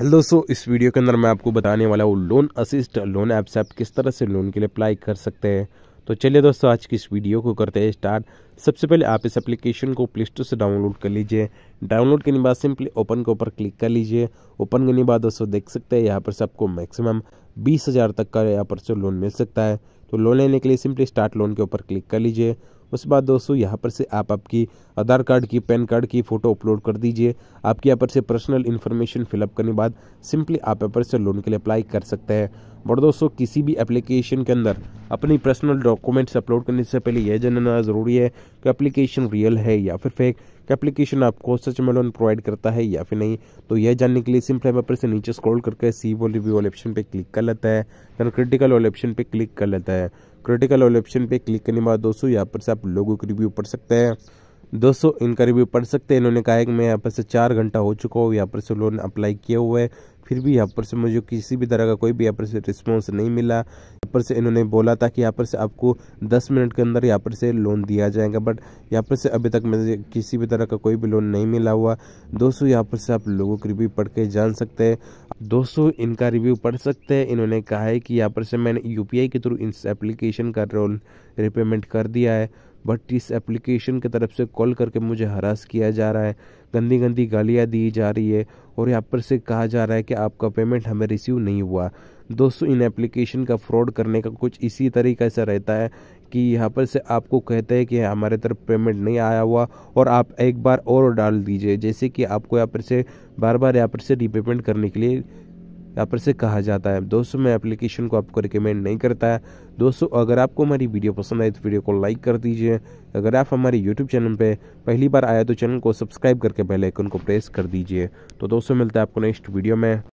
hello दोस्तों इस video के अंदर मैं आपको बताने वाला हूँ लोन असिस्ट लोन ऐप से आप किस तरह से लोन के लिए अप्लाई कर सकते हैं तो चलिए दोस्तों आज की इस वीडियो को करते हैं स्टार्ट सबसे पहले आप इस एप्लीकेशन को प्ले स्टोर से डाउनलोड कर लीजिए डाउनलोड करने के बाद सिंपली ओपन के ऊपर क्लिक कर लीजिए ओपन करने के बाद दोस्तों देख सकते हैं यहाँ पर से आपको मैक्सिमम बीस हज़ार तक का यहाँ पर से लोन मिल सकता है तो लोन लेने के लिए सिंपली स्टार्ट लोन के ऊपर क्लिक कर लीजिए उसके बाद दोस्तों यहाँ पर से आप आपकी आधार कार्ड की पैन कार्ड की फ़ोटो अपलोड कर दीजिए आपके यहाँ पर से पर्सनल इन्फॉर्मेशन फिलअप करने बाद सिंपली आप यहाँ पर से लोन के लिए अप्लाई कर सकते हैं और दोस्तों किसी भी एप्लीकेशन के अंदर अपनी पर्सनल डॉक्यूमेंट्स अपलोड करने से पहले यह जानना ज़रूरी है कि एप्लीकेशन रियल है या फिर फेक कि एप्लीकेशन आपको सच में लोन प्रोवाइड करता है या फिर नहीं तो यह जानने के लिए सिंपल पेपर से नीचे स्क्रॉल करके सी वो रिव्यू वाले ऑप्शन पर क्लिक कर लेता है देन क्रिटिकल वाले ऑप्शन पर क्लिक कर लेता है क्रिटिकल ऑल ऑप्शन पे क्लिक करने के बाद दोस्तों यहाँ पर से आप लोगों की रिव्यू पढ़ सकते हैं दोस्तों इनका रिव्यू पढ़ सकते हैं इन्होंने कहा है कि मैं यहाँ पर से चार घंटा हो चुका हूँ यहाँ पर से लोन अप्लाई किया हुआ है फिर भी यहाँ पर से मुझे किसी भी तरह का कोई भी यहाँ पर से रिस्पॉन्स नहीं मिला यहाँ पर से इन्होंने बोला था कि यहाँ पर से आपको 10 मिनट के अंदर यहाँ पर से लोन दिया जाएगा बट यहाँ पर से अभी तक मुझे किसी भी तरह का कोई भी लोन नहीं मिला हुआ दोस्तों यहाँ पर से आप लोगों की रिव्यू पढ़ के जान सकते हैं दोस्तों इनका रिव्यू पढ़ सकते हैं इन्होंने कहा है कि यहाँ पर से मैंने यू के थ्रू इस एप्लीकेशन का रोल रिपेमेंट कर दिया है बट इस एप्लीकेशन की तरफ से कॉल करके मुझे हरास किया जा रहा है गंदी गंदी गालियाँ दी जा रही है और यहाँ पर से कहा जा रहा है कि आपका पेमेंट हमें रिसीव नहीं हुआ दोस्तों इन एप्लीकेशन का फ्रॉड करने का कुछ इसी तरीके से रहता है कि यहाँ पर से आपको कहते हैं कि हमारे तरफ पेमेंट नहीं आया हुआ और आप एक बार और डाल दीजिए जैसे कि आपको यहाँ पर से बार बार यहाँ पर से रीपेमेंट करने के लिए यहाँ पर से कहा जाता है दोस्तों मैं एप्लीकेशन को आपको रिकमेंड नहीं करता है दोस्तों अगर आपको हमारी वीडियो पसंद आए तो वीडियो को लाइक कर दीजिए अगर आप हमारे यूट्यूब चैनल पे पहली बार आया तो चैनल को सब्सक्राइब करके पहले आइकन को प्रेस कर दीजिए तो दोस्तों मिलता है आपको नेक्स्ट वीडियो में